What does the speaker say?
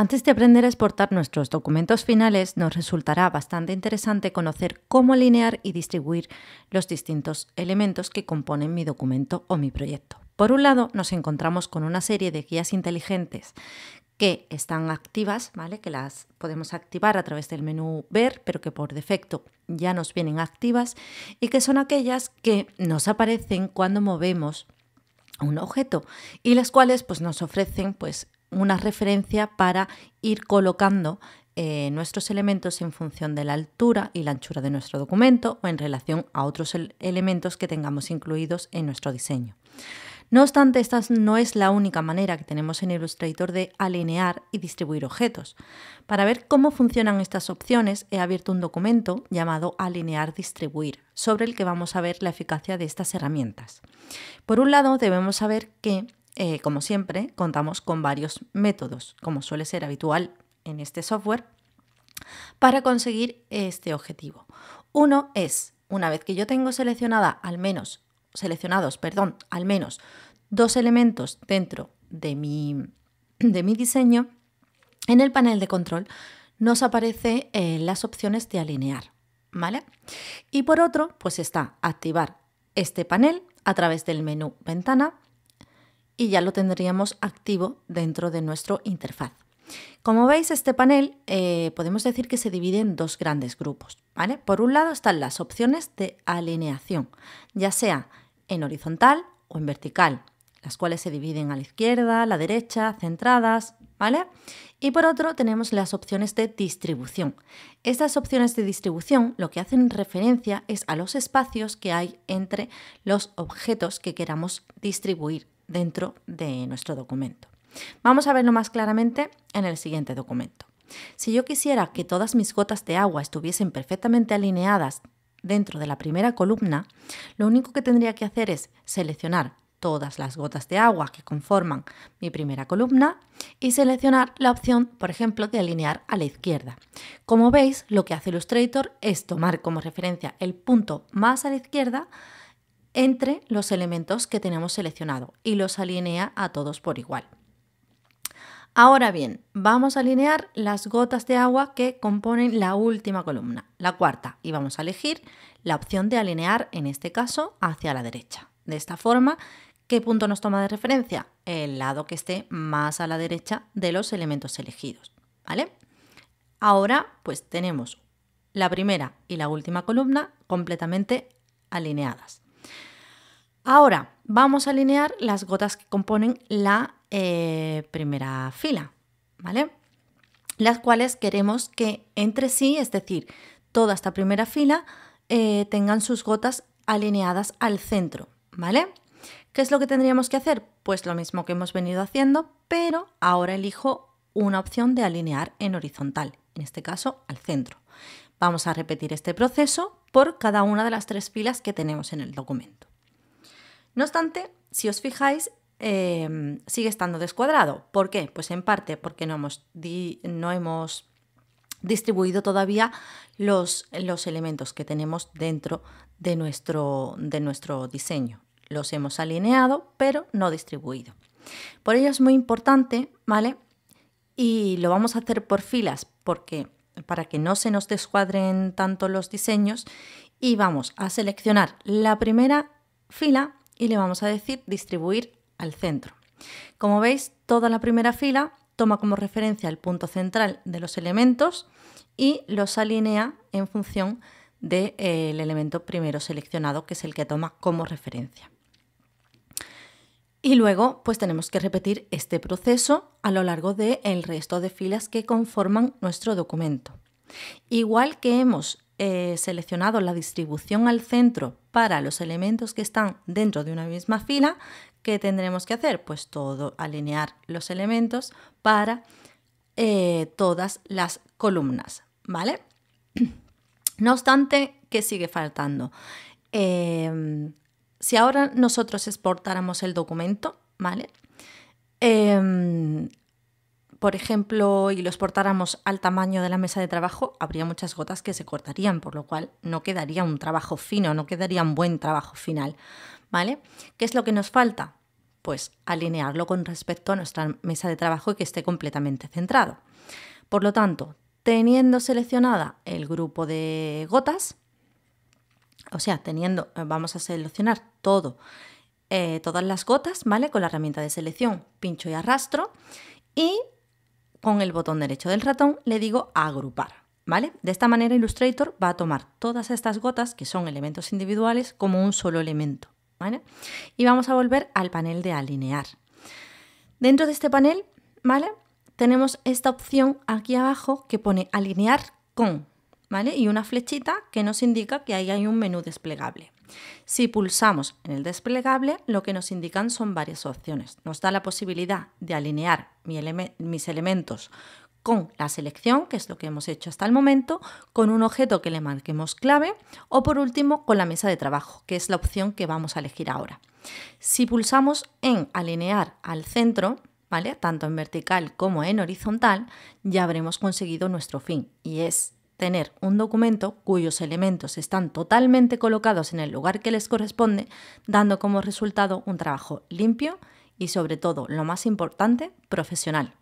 Antes de aprender a exportar nuestros documentos finales, nos resultará bastante interesante conocer cómo alinear y distribuir los distintos elementos que componen mi documento o mi proyecto. Por un lado, nos encontramos con una serie de guías inteligentes que están activas, ¿vale? Que las podemos activar a través del menú ver, pero que por defecto ya nos vienen activas y que son aquellas que nos aparecen cuando movemos un objeto y las cuales pues nos ofrecen pues una referencia para ir colocando eh, nuestros elementos en función de la altura y la anchura de nuestro documento o en relación a otros elementos que tengamos incluidos en nuestro diseño. No obstante, esta no es la única manera que tenemos en Illustrator de alinear y distribuir objetos. Para ver cómo funcionan estas opciones, he abierto un documento llamado Alinear Distribuir, sobre el que vamos a ver la eficacia de estas herramientas. Por un lado, debemos saber que eh, como siempre, contamos con varios métodos, como suele ser habitual en este software, para conseguir este objetivo. Uno es, una vez que yo tengo seleccionada al menos, seleccionados, perdón, al menos dos elementos dentro de mi, diseño, en el panel de control nos aparecen eh, las opciones de alinear, ¿vale? Y por otro, pues está activar este panel a través del menú ventana y ya lo tendríamos activo dentro de nuestro interfaz. Como veis, este panel eh, podemos decir que se divide en dos grandes grupos. Por un lado están las opciones de alineación, ya sea en horizontal o en vertical, las cuales se dividen a la izquierda, a la derecha, centradas, ¿vale? Y por otro tenemos las opciones de distribución. Estas opciones de distribución lo que hacen referencia es a los espacios que hay entre los objetos que queramos distribuir dentro de nuestro documento. Vamos a verlo más claramente en el siguiente documento. Si yo quisiera que todas mis gotas de agua estuviesen perfectamente alineadas dentro de la primera columna, lo único que tendría que hacer es seleccionar todas las gotas de agua que conforman mi primera columna y seleccionar la opción, por ejemplo, de alinear a la izquierda. Como veis, lo que hace Illustrator es tomar como referencia el punto más a la izquierda entre los elementos que tenemos seleccionado y los alinea a todos por igual. Ahora bien, vamos a alinear las gotas de agua que componen la última columna, la cuarta, y vamos a elegir la opción de alinear, en este caso, hacia la derecha. De esta forma, ¿qué punto nos toma de referencia? El lado que esté más a la derecha de los elementos elegidos, Ahora, pues tenemos la primera y la última columna completamente alineadas. Ahora vamos a alinear las gotas que componen la eh, primera fila, ¿vale? Las cuales queremos que entre sí, es decir, toda esta primera fila, eh, tengan sus gotas alineadas al centro, ¿vale? ¿Qué es lo que tendríamos que hacer? Pues lo mismo que hemos venido haciendo, pero ahora elijo una opción de alinear en horizontal, en este caso al centro. Vamos a repetir este proceso por cada una de las tres filas que tenemos en el documento. No obstante, si os fijáis, em, sigue estando descuadrado. ¿Por qué? Pues en parte porque no hemos, distribuido todavía los, elementos que tenemos dentro de nuestro, de nuestro diseño. Los hemos alineado, pero no distribuido. Por ello es muy importante, ¿vale? Y lo vamos a hacer por filas, porque para que no se nos descuadren tanto los diseños. Y vamos a seleccionar la primera fila y le vamos a decir distribuir al centro. Como veis, toda la primera fila toma como referencia el punto central de los elementos y los alinea en función del eh, elemento primero seleccionado, que es el que toma como referencia. Y luego, pues tenemos que repetir este proceso a lo largo del el resto de filas que conforman nuestro documento. Igual que hemos eh, seleccionado la distribución al centro para los elementos que están dentro de una misma fila, ¿qué tendremos que hacer? Pues todo, alinear los elementos para eh, todas las columnas, ¿vale? No obstante, ¿qué sigue faltando? Em, si ahora nosotros exportáramos el documento, ¿vale? Em, por ejemplo, y los portáramos al tamaño de la mesa de trabajo, habría muchas gotas que se cortarían, por lo cual no quedaría un trabajo fino, no quedaría un buen trabajo final. ¿Vale? ¿Qué es lo que nos falta? Pues alinearlo con respecto a nuestra mesa de trabajo y que esté completamente centrado. Por lo tanto, teniendo seleccionada el grupo de gotas, o sea, teniendo, eh, vamos a seleccionar todo, eh, todas las gotas, ¿vale? Con la herramienta de selección, pincho y arrastro. Y con el botón derecho del ratón le digo agrupar. ¿Vale? De esta manera Illustrator va a tomar todas estas gotas, que son elementos individuales, como un solo elemento. Y vamos a volver al panel de alinear. Dentro de este panel, ¿vale? Tenemos esta opción aquí abajo que pone alinear con, ¿vale? Y una flechita que nos indica que ahí hay un menú desplegable. Si pulsamos en el desplegable, lo que nos indican son varias opciones. Nos da la posibilidad de alinear mis elementos con la selección, que es lo que hemos hecho hasta el momento, con un objeto que le marquemos clave o por último con la mesa de trabajo, que es la opción que vamos a elegir ahora. Si pulsamos en alinear al centro, ¿vale? tanto en vertical como en horizontal, ya habremos conseguido nuestro fin y es tener un documento cuyos elementos están totalmente colocados en el lugar que les corresponde, dando como resultado un trabajo limpio y sobre todo, lo más importante, profesional.